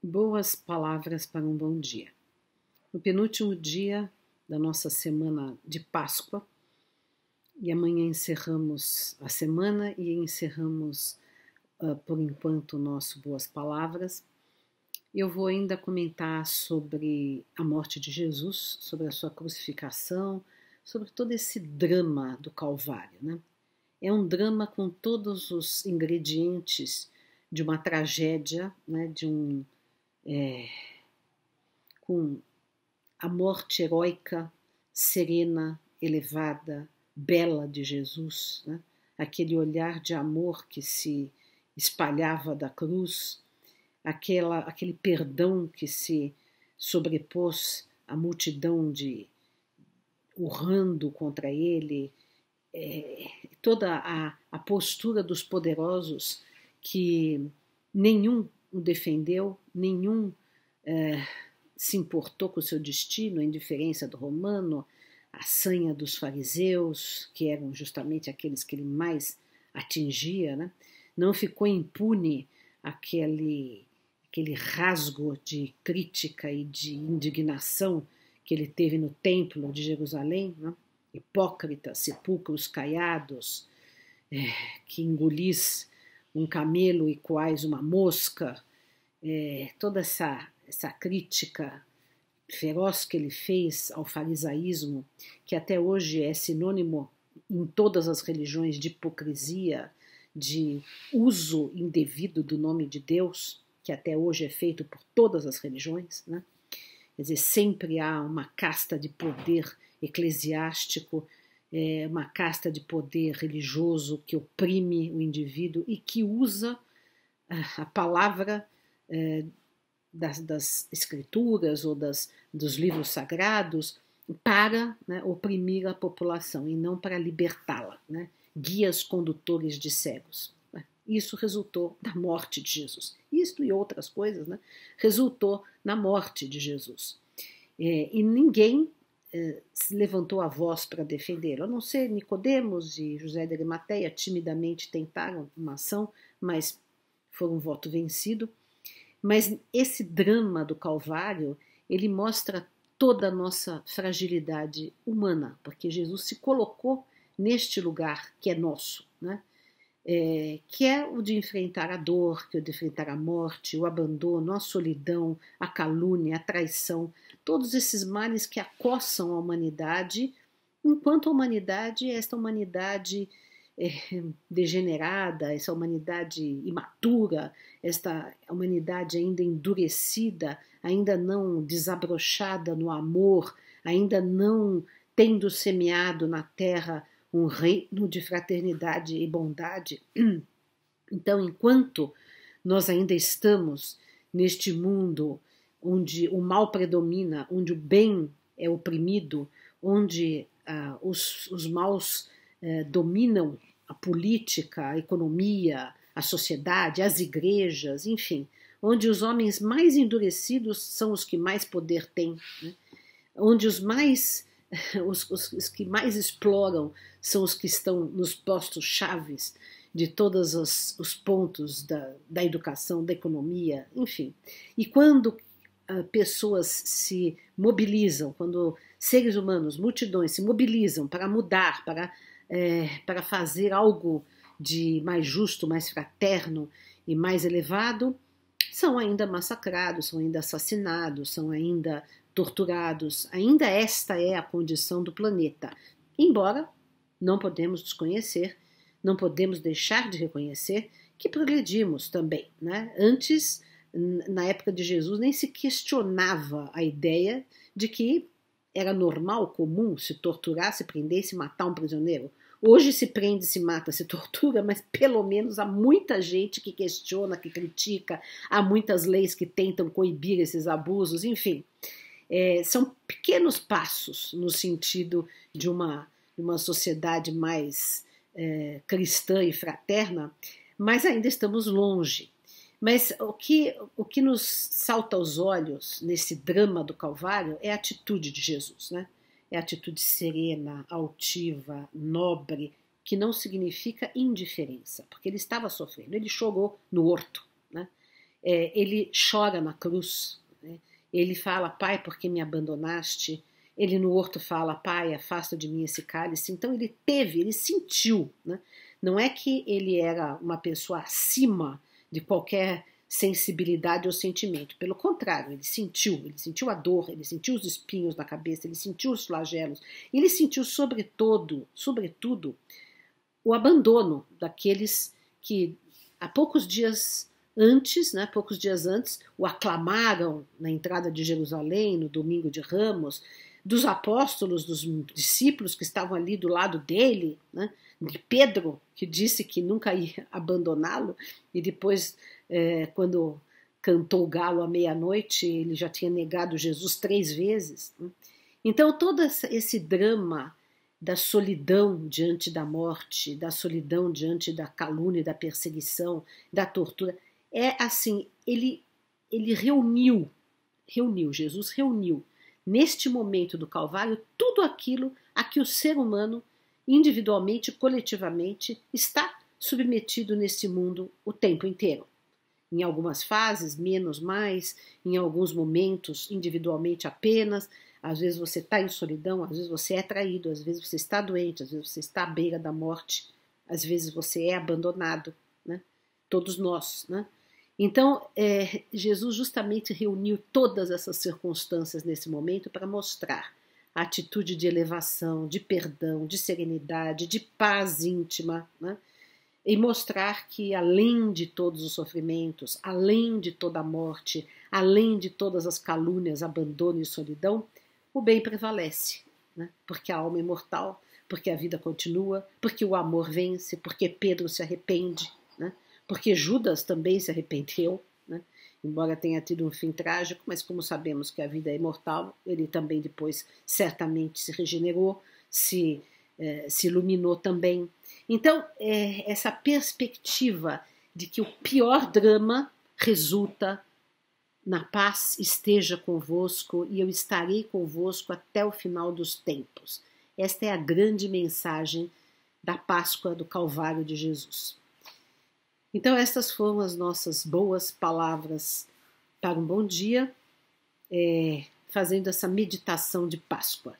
Boas palavras para um bom dia. No penúltimo dia da nossa semana de Páscoa, e amanhã encerramos a semana e encerramos, uh, por enquanto, o nosso Boas Palavras. Eu vou ainda comentar sobre a morte de Jesus, sobre a sua crucificação, sobre todo esse drama do Calvário. Né? É um drama com todos os ingredientes de uma tragédia, né, de um é, com a morte heróica, serena, elevada, bela de Jesus, né? aquele olhar de amor que se espalhava da cruz, aquela, aquele perdão que se sobrepôs à multidão de urrando contra ele, é, toda a, a postura dos poderosos que nenhum o defendeu, nenhum é, se importou com o seu destino, a indiferença do romano, a sanha dos fariseus, que eram justamente aqueles que ele mais atingia, né? não ficou impune aquele, aquele rasgo de crítica e de indignação que ele teve no templo de Jerusalém, né? hipócritas, sepulcros caiados, é, que engolis um camelo e quais uma mosca, é, toda essa, essa crítica feroz que ele fez ao farisaísmo, que até hoje é sinônimo em todas as religiões de hipocrisia, de uso indevido do nome de Deus, que até hoje é feito por todas as religiões, né? Quer dizer, sempre há uma casta de poder eclesiástico, é, uma casta de poder religioso que oprime o indivíduo e que usa ah, a palavra eh, das, das, escrituras ou das, dos livros sagrados para né, oprimir a população e não para libertá-la, né? guias condutores de cegos. Né. Isso resultou na morte de Jesus. Isto e outras coisas né, resultou na morte de Jesus. É, e ninguém é, se levantou a voz para defendê-lo, a não ser Nicodemos e José de Arimateia timidamente tentaram uma ação, mas foram um voto vencido. Mas esse drama do Calvário, ele mostra toda a nossa fragilidade humana, porque Jesus se colocou neste lugar que é nosso, né? É, que é o de enfrentar a dor, que é o de enfrentar a morte, o abandono, a solidão, a calúnia, a traição, todos esses males que acossam a humanidade, enquanto a humanidade é esta humanidade é, degenerada, essa humanidade imatura, esta humanidade ainda endurecida, ainda não desabrochada no amor, ainda não tendo semeado na terra um reino de fraternidade e bondade. Então, enquanto nós ainda estamos neste mundo onde o mal predomina, onde o bem é oprimido, onde ah, os, os maus eh, dominam a política, a economia, a sociedade, as igrejas, enfim, onde os homens mais endurecidos são os que mais poder têm, né? onde os mais os, os, os, que mais exploram são os que estão nos postos chaves de todos os, os pontos da, da educação, da economia, enfim. E quando uh, pessoas se mobilizam, quando seres humanos, multidões se mobilizam para mudar, para é, para fazer algo de mais justo, mais fraterno e mais elevado, são ainda massacrados, são ainda assassinados, são ainda torturados. Ainda esta é a condição do planeta. Embora não podemos desconhecer, não podemos deixar de reconhecer que progredimos também. Né? Antes, na época de Jesus, nem se questionava a ideia de que era normal, comum, se torturar, se prender, se matar um prisioneiro. Hoje se prende, se mata, se tortura, mas pelo menos há muita gente que questiona, que critica, há muitas leis que tentam coibir esses abusos, enfim. É, são pequenos passos no sentido de uma, uma sociedade mais é, cristã e fraterna, mas ainda estamos longe. Mas o que, o que nos salta aos olhos nesse drama do Calvário é a atitude de Jesus, né? É atitude serena, altiva, nobre, que não significa indiferença, porque ele estava sofrendo, ele chorou no horto, né? É, ele chora na cruz, né? ele fala, Pai, por que me abandonaste? Ele no horto fala, Pai, afasta de mim esse cálice. Então ele teve, ele sentiu. Né? Não é que ele era uma pessoa acima de qualquer sensibilidade ou sentimento. Pelo contrário, ele sentiu, ele sentiu a dor, ele sentiu os espinhos na cabeça, ele sentiu os flagelos, ele sentiu sobretudo, sobretudo o abandono daqueles que há poucos dias antes, né, poucos dias antes, o aclamaram na entrada de Jerusalém, no domingo de Ramos, dos apóstolos, dos discípulos que estavam ali do lado dele, né, de Pedro, que disse que nunca ia abandoná-lo, e depois, é, quando cantou o galo à meia-noite, ele já tinha negado Jesus três vezes. Né? Então, todo esse drama da solidão diante da morte, da solidão diante da calúnia, da perseguição, da tortura, é assim, ele, ele reuniu, reuniu, Jesus reuniu, neste momento do Calvário, tudo aquilo a que o ser humano individualmente coletivamente, está submetido nesse mundo o tempo inteiro. Em algumas fases, menos mais, em alguns momentos, individualmente apenas. Às vezes você está em solidão, às vezes você é traído, às vezes você está doente, às vezes você está à beira da morte, às vezes você é abandonado. Né? Todos nós. Né? Então, é, Jesus justamente reuniu todas essas circunstâncias nesse momento para mostrar atitude de elevação, de perdão, de serenidade, de paz íntima, né? e mostrar que além de todos os sofrimentos, além de toda a morte, além de todas as calúnias, abandono e solidão, o bem prevalece, né? porque a alma é imortal, porque a vida continua, porque o amor vence, porque Pedro se arrepende, né? porque Judas também se arrependeu, embora tenha tido um fim trágico, mas como sabemos que a vida é imortal, ele também depois certamente se regenerou, se, eh, se iluminou também. Então, é, essa perspectiva de que o pior drama resulta na paz, esteja convosco e eu estarei convosco até o final dos tempos. Esta é a grande mensagem da Páscoa do Calvário de Jesus. Então, estas foram as nossas boas palavras para um bom dia, é, fazendo essa meditação de Páscoa.